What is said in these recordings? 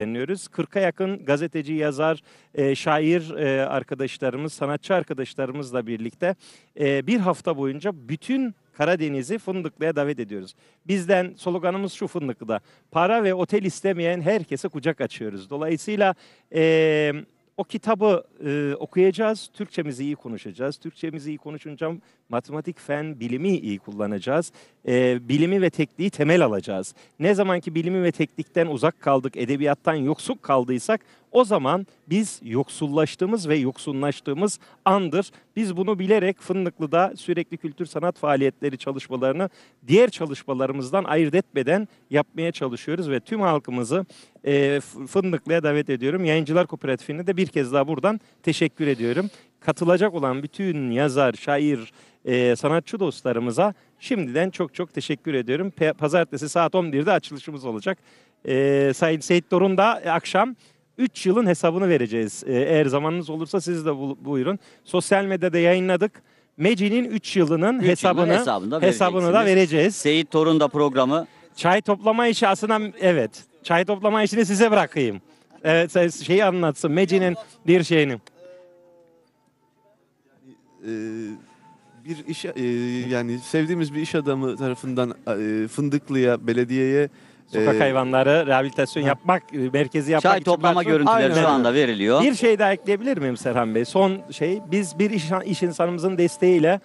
Deniyoruz. 40'a yakın gazeteci, yazar, e, şair e, arkadaşlarımız, sanatçı arkadaşlarımızla birlikte e, bir hafta boyunca bütün Karadeniz'i Fındıklı'ya davet ediyoruz. Bizden sloganımız şu Fındıklı'da. Para ve otel istemeyen herkese kucak açıyoruz. Dolayısıyla o kitabı e, okuyacağız. Türkçemizi iyi konuşacağız. Türkçemizi iyi konuşunca matematik, fen, bilimi iyi kullanacağız. E, bilimi ve tekniği temel alacağız. Ne zaman ki bilimi ve teknikten uzak kaldık, edebiyattan yoksuk kaldıysak o zaman biz yoksullaştığımız ve yoksunlaştığımız andır. Biz bunu bilerek Fındıklı'da sürekli kültür sanat faaliyetleri çalışmalarını diğer çalışmalarımızdan ayırt etmeden yapmaya çalışıyoruz ve tüm halkımızı e, Fındıklı'ya davet ediyorum. Yayıncılar Kooperatifi'ne de bir kez daha buradan teşekkür ediyorum. Katılacak olan bütün yazar, şair, e, sanatçı dostlarımıza şimdiden çok çok teşekkür ediyorum. Pazartesi saat 11'de açılışımız olacak. E, Sayın Seyit Dorun da e, akşam 3 yılın hesabını vereceğiz. Ee, eğer zamanınız olursa siz de buyurun. Sosyal medyada yayınladık. Meci'nin 3 yılının üç hesabını yılın hesabını, da vereceğiz. Seyit Torun da programı. Çay toplama işi aslında evet. Çay toplama işini size bırakayım. Evet şeyi anlatsın. Meci'nin bir şeyini. Ee, bir iş e, yani sevdiğimiz bir iş adamı tarafından e, Fındıklı'ya, belediyeye Sokak ee, hayvanları rehabilitasyon yapmak, merkezi yapmak Çay için toplama başvuru. görüntüleri Aynen. şu anda veriliyor. Bir şey daha ekleyebilir miyim Serhan Bey? Son şey, biz bir iş, iş insanımızın desteğiyle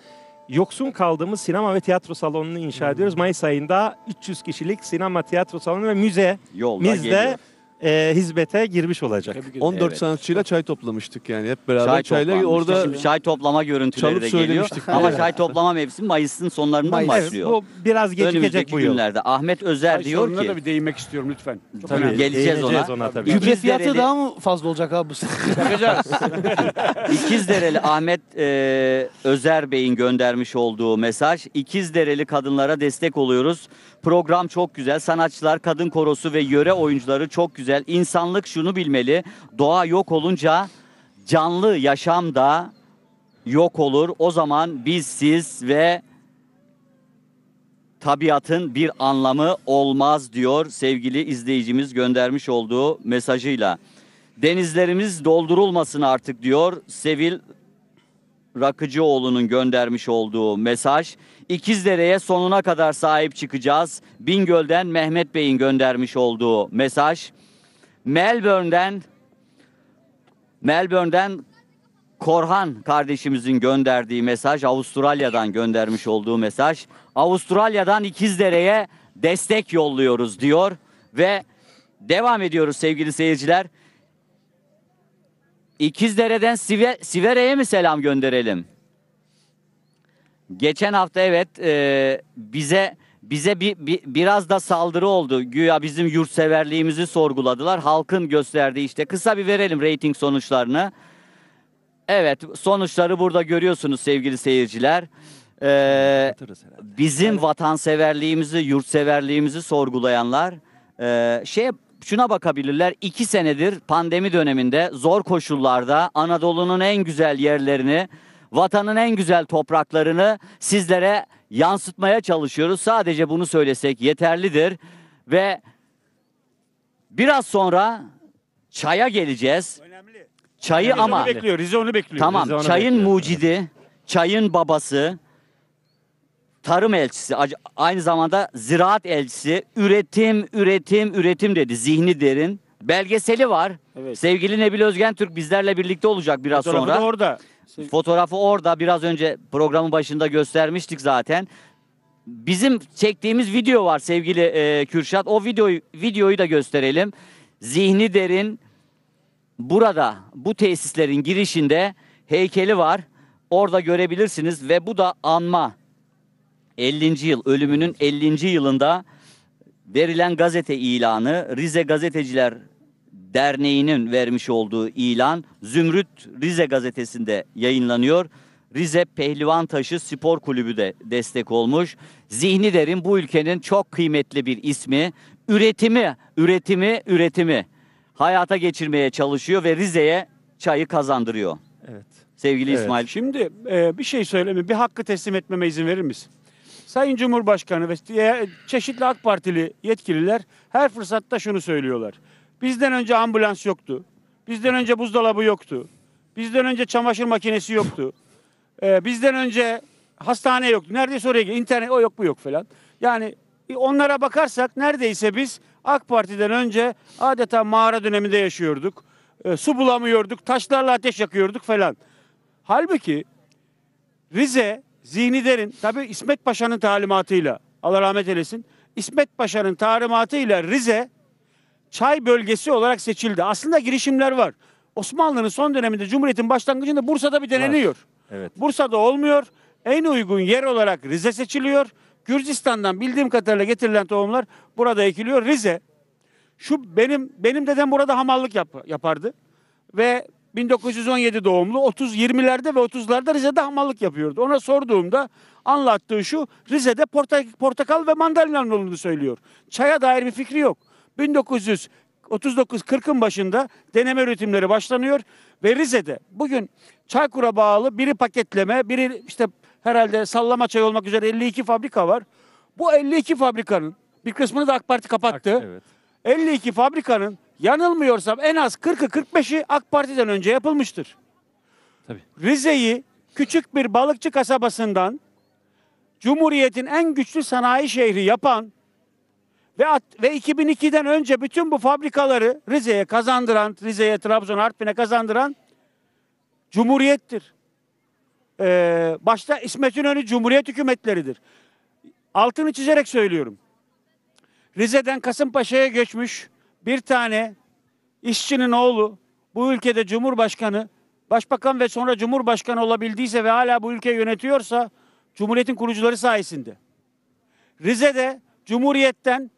yoksun kaldığımız sinema ve tiyatro salonunu inşa hmm. ediyoruz. Mayıs ayında 300 kişilik sinema, tiyatro salonu ve müze Yolda mizde geliyor e, hizmete girmiş olacak. 14 Evet. sanatçıyla çay toplamıştık yani hep beraber Çay çayla orada Şimdi çay toplama görüntüleri çalıp de geliyor. Ama çay toplama mevsimi Mayıs'ın sonlarında mı Evet, başlıyor? bu biraz gecikecek bu yıl. günlerde. Ahmet Özer Ay, diyor sorununa ki da bir değinmek istiyorum lütfen. Çok Tabii, geleceğiz ona. tabii. Gübre fiyatı dereli- daha mı fazla olacak abi bu sene? Bakacağız. İkizdereli Ahmet e, Özer Bey'in göndermiş olduğu mesaj. İkizdereli kadınlara destek oluyoruz. Program çok güzel. Sanatçılar, kadın korosu ve yöre oyuncuları çok güzel. İnsanlık şunu bilmeli. Doğa yok olunca canlı yaşam da yok olur. O zaman biz siz ve tabiatın bir anlamı olmaz diyor sevgili izleyicimiz göndermiş olduğu mesajıyla. Denizlerimiz doldurulmasın artık diyor Sevil Rakıcıoğlu'nun göndermiş olduğu mesaj. İkizdere'ye sonuna kadar sahip çıkacağız. Bingöl'den Mehmet Bey'in göndermiş olduğu mesaj. Melbourne'den Melbourne'den Korhan kardeşimizin gönderdiği mesaj, Avustralya'dan göndermiş olduğu mesaj. Avustralya'dan İkizdere'ye destek yolluyoruz diyor ve devam ediyoruz sevgili seyirciler. İkizdere'den Sive, Sivere'ye mi selam gönderelim? Geçen hafta evet e, bize bize bir, bir, biraz da saldırı oldu. Güya bizim yurtseverliğimizi sorguladılar. Halkın gösterdiği işte kısa bir verelim reyting sonuçlarını. Evet sonuçları burada görüyorsunuz sevgili seyirciler. Ee, bizim vatanseverliğimizi, yurtseverliğimizi sorgulayanlar e, şey şuna bakabilirler. İki senedir pandemi döneminde zor koşullarda Anadolu'nun en güzel yerlerini, vatanın en güzel topraklarını sizlere yansıtmaya çalışıyoruz. Sadece bunu söylesek yeterlidir ve biraz sonra çaya geleceğiz. Önemli. Çayı Biz ama onu bekliyor. Rize onu bekliyor. Tamam. onu çayın bekliyor. mucidi, çayın babası, tarım elçisi, aynı zamanda ziraat elçisi, üretim, üretim, üretim dedi. Zihni derin. Belgeseli var. Evet. Sevgili Nebil Özgen Türk bizlerle birlikte olacak biraz Fotoğrafı sonra. Fotoğrafı orada. Fotoğrafı orada. Biraz önce programın başında göstermiştik zaten. Bizim çektiğimiz video var sevgili e, Kürşat. O videoyu videoyu da gösterelim. Zihni derin burada bu tesislerin girişinde heykeli var. Orada görebilirsiniz ve bu da anma 50. yıl ölümünün 50. yılında verilen gazete ilanı Rize Gazeteciler Derneği'nin vermiş olduğu ilan Zümrüt Rize gazetesinde yayınlanıyor. Rize Pehlivan Taşı Spor Kulübü de destek olmuş. Zihni Derin bu ülkenin çok kıymetli bir ismi. Üretimi, üretimi, üretimi hayata geçirmeye çalışıyor ve Rize'ye çayı kazandırıyor. Evet. Sevgili evet. İsmail. Şimdi e, bir şey söyleme, bir hakkı teslim etmeme izin verir misin? Sayın Cumhurbaşkanı ve çeşitli AK Partili yetkililer her fırsatta şunu söylüyorlar. Bizden önce ambulans yoktu. Bizden önce buzdolabı yoktu. Bizden önce çamaşır makinesi yoktu. Ee, bizden önce hastane yoktu. Neredeyse oraya internet o yok bu yok falan. Yani e, onlara bakarsak neredeyse biz AK Parti'den önce adeta mağara döneminde yaşıyorduk. E, su bulamıyorduk, taşlarla ateş yakıyorduk falan. Halbuki Rize Zihni Derin tabii İsmet Paşa'nın talimatıyla Allah rahmet eylesin. İsmet Paşa'nın talimatıyla Rize çay bölgesi olarak seçildi. Aslında girişimler var. Osmanlı'nın son döneminde Cumhuriyet'in başlangıcında Bursa'da bir deneniyor. evet. Bursa'da olmuyor. En uygun yer olarak Rize seçiliyor. Gürcistan'dan bildiğim kadarıyla getirilen tohumlar burada ekiliyor. Rize şu benim benim dedem burada hamallık yap, yapardı ve 1917 doğumlu 30 20'lerde ve 30'larda Rize'de hamallık yapıyordu. Ona sorduğumda anlattığı şu Rize'de portakal ve mandalina olduğunu söylüyor. Çaya dair bir fikri yok. 1939 39-40'ın başında deneme üretimleri başlanıyor ve Rize'de bugün Çaykur'a bağlı biri paketleme, biri işte herhalde sallama çay olmak üzere 52 fabrika var. Bu 52 fabrikanın bir kısmını da AK Parti kapattı. Evet. 52 fabrikanın Yanılmıyorsam en az 40'ı 45'i AK Parti'den önce yapılmıştır. Tabii. Rize'yi küçük bir balıkçı kasabasından Cumhuriyet'in en güçlü sanayi şehri yapan ve, at, ve 2002'den önce bütün bu fabrikaları Rize'ye kazandıran, Rize'ye, Trabzon, Artvin'e kazandıran Cumhuriyet'tir. Ee, başta İsmet İnönü Cumhuriyet hükümetleridir. Altını çizerek söylüyorum. Rize'den Kasımpaşa'ya geçmiş bir tane işçinin oğlu bu ülkede Cumhurbaşkanı, Başbakan ve sonra Cumhurbaşkanı olabildiyse ve hala bu ülkeyi yönetiyorsa Cumhuriyet'in kurucuları sayesinde. Rize'de Cumhuriyet'ten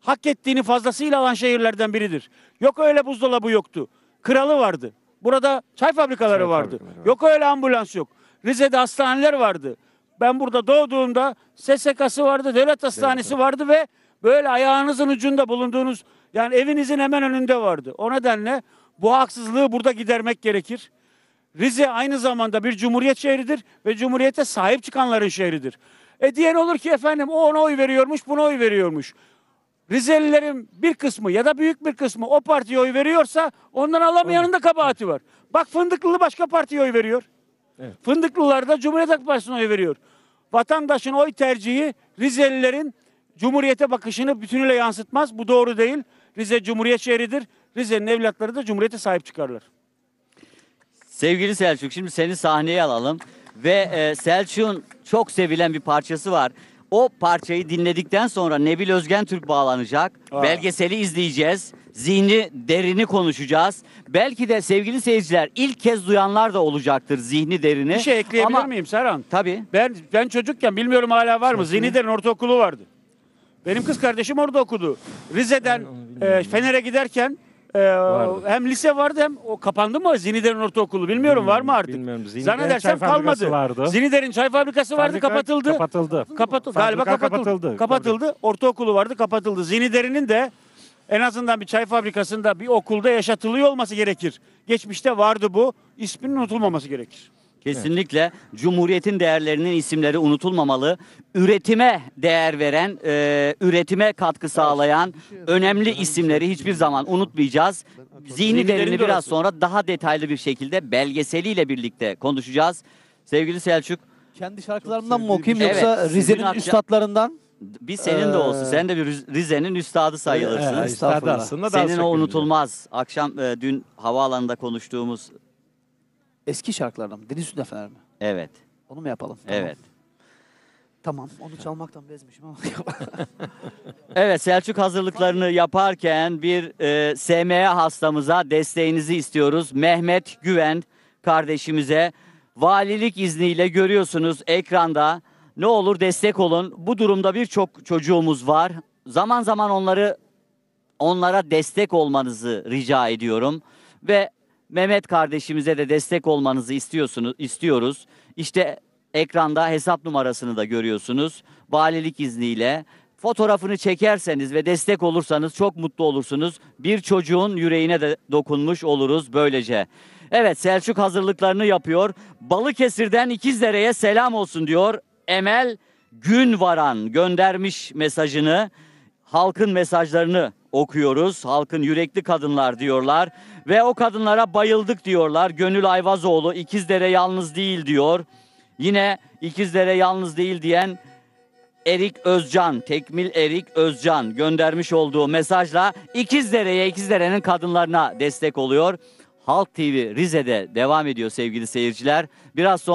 hak ettiğini fazlasıyla alan şehirlerden biridir. Yok öyle buzdolabı yoktu. Kralı vardı. Burada çay fabrikaları çay vardı. Fabrikaları Yok öyle ambulans yok. Rize'de hastaneler vardı. Ben burada doğduğumda SSK'sı vardı, devlet hastanesi evet. vardı ve böyle ayağınızın ucunda bulunduğunuz yani evinizin hemen önünde vardı. O nedenle bu haksızlığı burada gidermek gerekir. Rize aynı zamanda bir cumhuriyet şehridir ve cumhuriyete sahip çıkanların şehridir. E diyen olur ki efendim o ona oy veriyormuş, buna oy veriyormuş. Rizelilerin bir kısmı ya da büyük bir kısmı o partiye oy veriyorsa ondan alamayanın da kabahati var. Bak Fındıklılı başka partiye oy veriyor. Evet. Fındıklılar da Cumhuriyet Halk Partisi'ne oy veriyor. Vatandaşın oy tercihi Rizelilerin Cumhuriyete bakışını bütünüyle yansıtmaz. Bu doğru değil. Rize Cumhuriyet şehridir. Rize'nin evlatları da Cumhuriyet'e sahip çıkarlar. Sevgili Selçuk şimdi seni sahneye alalım. Ve e, Selçuk'un çok sevilen bir parçası var. O parçayı dinledikten sonra Nebil Özgen Türk bağlanacak. Aa. Belgeseli izleyeceğiz. Zihni derini konuşacağız. Belki de sevgili seyirciler ilk kez duyanlar da olacaktır zihni derini. Bir şey ekleyebilir Ama, miyim Serhan? Tabii. Ben ben çocukken bilmiyorum hala var mı? Zihni derin ortaokulu vardı. Benim kız kardeşim orada okudu. Rize'den e, Fener'e giderken e, hem lise vardı hem o kapandı mı Zinider'in ortaokulu bilmiyorum var mı artık? Bilmiyorum. Zinider'in Zannedersem çay kalmadı. fabrikası vardı. Zinider'in çay fabrikası vardı Fabrika kapatıldı. Kapatıldı. Kapat galiba kapatıldı. kapatıldı. kapatıldı. Ortaokulu vardı kapatıldı. Zinider'inin de en azından bir çay fabrikasında bir okulda yaşatılıyor olması gerekir. Geçmişte vardı bu. İsminin unutulmaması gerekir. Kesinlikle evet. Cumhuriyet'in değerlerinin isimleri unutulmamalı. Üretime değer veren, e, üretime katkı sağlayan önemli isimleri hiçbir zaman unutmayacağız. Zihni derini biraz sonra daha detaylı bir şekilde belgeseliyle birlikte konuşacağız. Sevgili Selçuk. Kendi şarkılarından mı okuyayım yoksa evet, Rize'nin üstadlarından? Bir senin de olsun. Ee, Sen de bir Rize'nin üstadı sayılırsın. Evet, Senin o unutulmaz. Akşam e, dün havaalanında konuştuğumuz Eski şarkılardan mı? Deniz Üstünde Fener mi? Evet. Onu mu yapalım? Tamam. Evet. Tamam. Onu çalmaktan bezmişim ama. Evet Selçuk hazırlıklarını yaparken bir e, SMA hastamıza desteğinizi istiyoruz. Mehmet Güven kardeşimize valilik izniyle görüyorsunuz ekranda. Ne olur destek olun. Bu durumda birçok çocuğumuz var. Zaman zaman onları onlara destek olmanızı rica ediyorum ve Mehmet kardeşimize de destek olmanızı istiyorsunuz, istiyoruz. İşte ekranda hesap numarasını da görüyorsunuz. Valilik izniyle fotoğrafını çekerseniz ve destek olursanız çok mutlu olursunuz. Bir çocuğun yüreğine de dokunmuş oluruz böylece. Evet Selçuk hazırlıklarını yapıyor. Balıkesir'den İkizdere'ye selam olsun diyor. Emel Günvaran göndermiş mesajını, halkın mesajlarını okuyoruz. Halkın yürekli kadınlar diyorlar ve o kadınlara bayıldık diyorlar. Gönül Ayvazoğlu İkizdere yalnız değil diyor. Yine İkizdere yalnız değil diyen Erik Özcan, Tekmil Erik Özcan göndermiş olduğu mesajla İkizdere'ye, İkizdere'nin kadınlarına destek oluyor. Halk TV Rize'de devam ediyor sevgili seyirciler. Biraz sonra